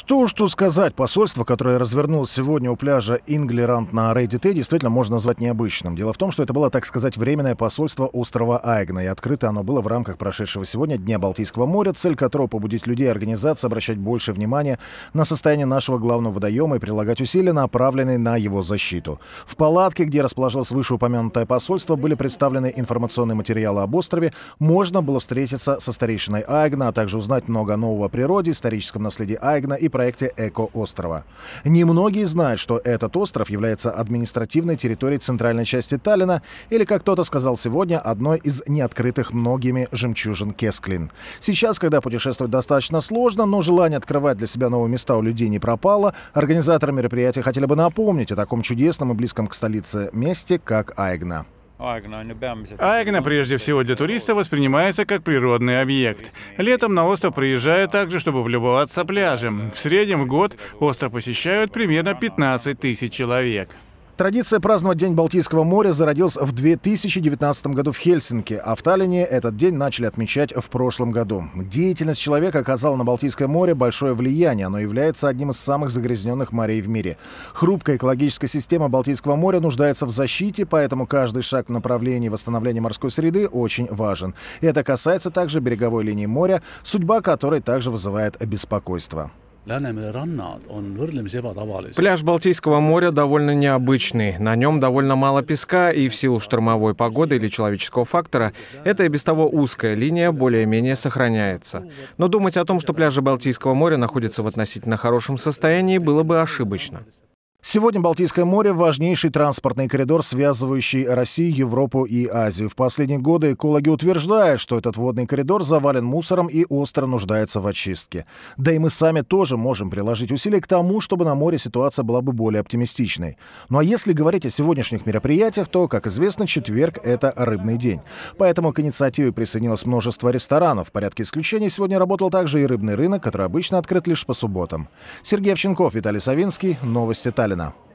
Что уж тут сказать, посольство, которое развернулось сегодня у пляжа Инглеранд на Рейдит действительно можно назвать необычным. Дело в том, что это было, так сказать, временное посольство острова Айгна, и открыто оно было в рамках прошедшего сегодня Дня Балтийского моря, цель которого побудить людей и организации обращать больше внимания на состояние нашего главного водоема и прилагать усилия, направленные на его защиту. В палатке, где расположилось вышеупомянутое посольство, были представлены информационные материалы об острове, можно было встретиться со старейшиной Айгна, а также узнать много нового о природе, историческом наследии Айгна и про проекте «Эко-острова». Немногие знают, что этот остров является административной территорией центральной части Таллина или, как кто-то сказал сегодня, одной из неоткрытых многими жемчужин Кесклин. Сейчас, когда путешествовать достаточно сложно, но желание открывать для себя новые места у людей не пропало, организаторы мероприятия хотели бы напомнить о таком чудесном и близком к столице месте, как Айгна. Айгна прежде всего для туриста воспринимается как природный объект. Летом на остров приезжают также, чтобы полюбоваться пляжем. В среднем в год остров посещают примерно 15 тысяч человек. Традиция праздновать День Балтийского моря зародилась в 2019 году в Хельсинки, а в Таллине этот день начали отмечать в прошлом году. Деятельность человека оказала на Балтийское море большое влияние. Оно является одним из самых загрязненных морей в мире. Хрупкая экологическая система Балтийского моря нуждается в защите, поэтому каждый шаг в направлении восстановления морской среды очень важен. И это касается также береговой линии моря, судьба которой также вызывает беспокойство. Пляж Балтийского моря довольно необычный. На нем довольно мало песка, и в силу штормовой погоды или человеческого фактора эта и без того узкая линия более-менее сохраняется. Но думать о том, что пляжи Балтийского моря находятся в относительно хорошем состоянии, было бы ошибочно. Сегодня Балтийское море – важнейший транспортный коридор, связывающий Россию, Европу и Азию. В последние годы экологи утверждают, что этот водный коридор завален мусором и остро нуждается в очистке. Да и мы сами тоже можем приложить усилия к тому, чтобы на море ситуация была бы более оптимистичной. Ну а если говорить о сегодняшних мероприятиях, то, как известно, четверг – это рыбный день. Поэтому к инициативе присоединилось множество ресторанов. В порядке исключений сегодня работал также и рыбный рынок, который обычно открыт лишь по субботам. Сергей Овченков, Виталий Савинский. Новости Таллина. Helena.